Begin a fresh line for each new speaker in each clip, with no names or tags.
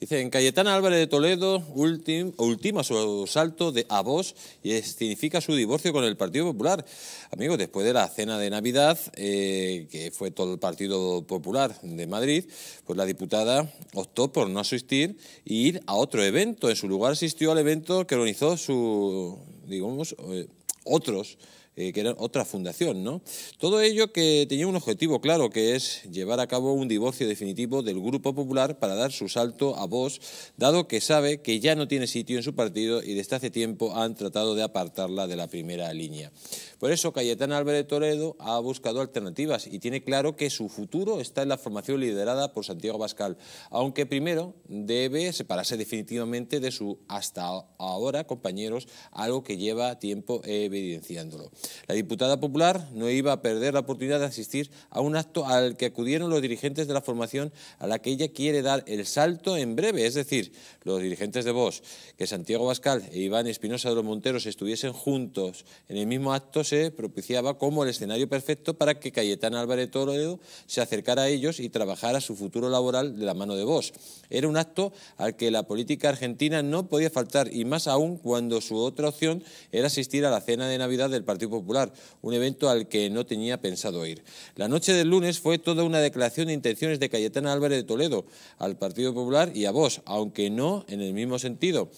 Dice, en Cayetana Álvarez de Toledo última ultima su salto de a vos y significa su divorcio con el Partido Popular. Amigos, después de la cena de Navidad, eh, que fue todo el Partido Popular de Madrid, pues la diputada optó por no asistir e ir a otro evento. En su lugar asistió al evento que organizó su, digamos, eh, otros eh, que era otra fundación, ¿no? Todo ello que tenía un objetivo claro, que es llevar a cabo un divorcio definitivo del Grupo Popular para dar su salto a Vox, dado que sabe que ya no tiene sitio en su partido y desde hace tiempo han tratado de apartarla de la primera línea. Por eso Cayetán Álvarez Toledo ha buscado alternativas y tiene claro que su futuro está en la formación liderada por Santiago Bascal, aunque primero debe separarse definitivamente de su hasta ahora compañeros, algo que lleva tiempo evidenciándolo. La diputada popular no iba a perder la oportunidad de asistir a un acto al que acudieron los dirigentes de la formación a la que ella quiere dar el salto en breve, es decir, los dirigentes de vos, Que Santiago Bascal e Iván Espinosa de los Monteros estuviesen juntos en el mismo acto se propiciaba como el escenario perfecto para que Cayetán Álvarez Toledo se acercara a ellos y trabajara su futuro laboral de la mano de vos. Era un acto al que la política argentina no podía faltar y más aún cuando su otra opción era asistir a la cena de Navidad del Partido Popular, un evento al que no tenía pensado ir. La noche del lunes fue toda una declaración de intenciones de Cayetana Álvarez de Toledo al Partido Popular y a vos, aunque no en el mismo sentido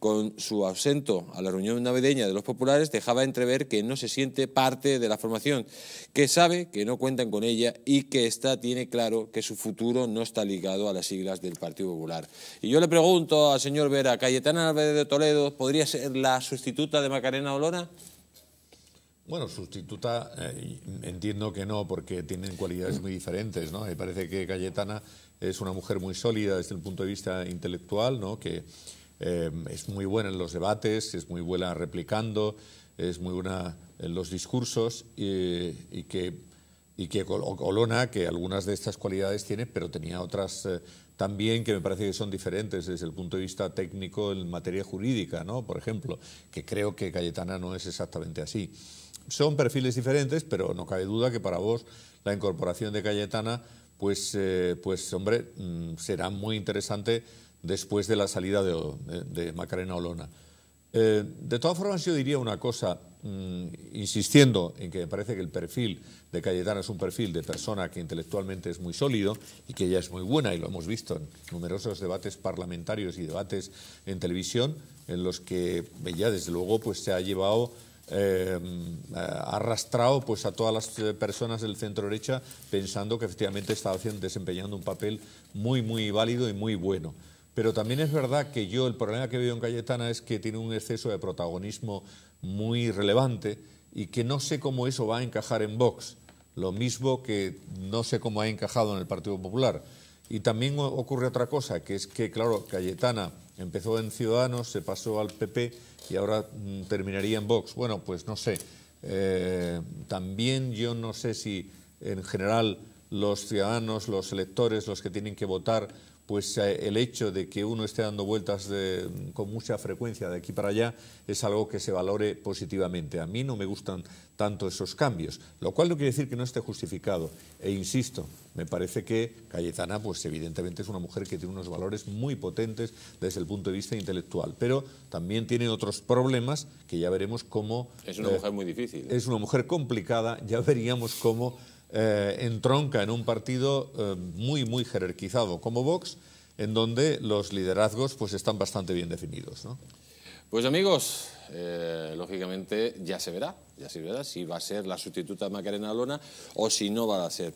con su ausento a la reunión navideña de los populares, dejaba entrever que no se siente parte de la formación, que sabe que no cuentan con ella y que está, tiene claro que su futuro no está ligado a las siglas del Partido Popular. Y yo le pregunto al señor Vera, ¿Cayetana Álvarez de Toledo podría ser la sustituta de Macarena Olona?
Bueno, sustituta eh, entiendo que no, porque tienen cualidades muy diferentes, ¿no? Me parece que Cayetana es una mujer muy sólida desde el punto de vista intelectual, ¿no? Que eh, es muy buena en los debates, es muy buena replicando, es muy buena en los discursos y que y que Olona, que algunas de estas cualidades tiene, pero tenía otras eh, también que me parece que son diferentes desde el punto de vista técnico en materia jurídica, ¿no? por ejemplo, que creo que Cayetana no es exactamente así. Son perfiles diferentes, pero no cabe duda que para vos la incorporación de Cayetana, pues, eh, pues hombre, mm, será muy interesante después de la salida de, Macarena Olona. Eh, de todas formas, yo diría una cosa. Mm, insistiendo en que me parece que el perfil de Cayetana es un perfil de persona que intelectualmente es muy sólido y que ella es muy buena, y lo hemos visto en numerosos debates parlamentarios y debates en televisión, en los que ella desde luego pues, se ha llevado eh, ha arrastrado pues, a todas las eh, personas del centro derecha pensando que efectivamente estaba desempeñando un papel muy, muy válido y muy bueno. Pero también es verdad que yo, el problema que veo en Cayetana es que tiene un exceso de protagonismo muy relevante y que no sé cómo eso va a encajar en Vox, lo mismo que no sé cómo ha encajado en el Partido Popular. Y también ocurre otra cosa, que es que, claro, Cayetana empezó en Ciudadanos, se pasó al PP y ahora mm, terminaría en Vox. Bueno, pues no sé. Eh, también yo no sé si en general los ciudadanos, los electores, los que tienen que votar, pues eh, el hecho de que uno esté dando vueltas mm, con mucha frecuencia de aquí para allá es algo que se valore positivamente. A mí no me gustan tanto esos cambios, lo cual no quiere decir que no esté justificado. E insisto, me parece que Cayetana, pues evidentemente es una mujer que tiene unos valores muy potentes desde el punto de vista intelectual, pero también tiene otros problemas que ya veremos cómo... Es una eh, mujer muy difícil. Es una mujer complicada, ya veríamos cómo eh, entronca en un partido eh, muy, muy jerarquizado como Vox, en donde los liderazgos pues, están bastante bien definidos.
Pues amigos, eh, lógicamente ya se verá, ya se verá si va a ser la sustituta de Macarena Lona o si no va a ser.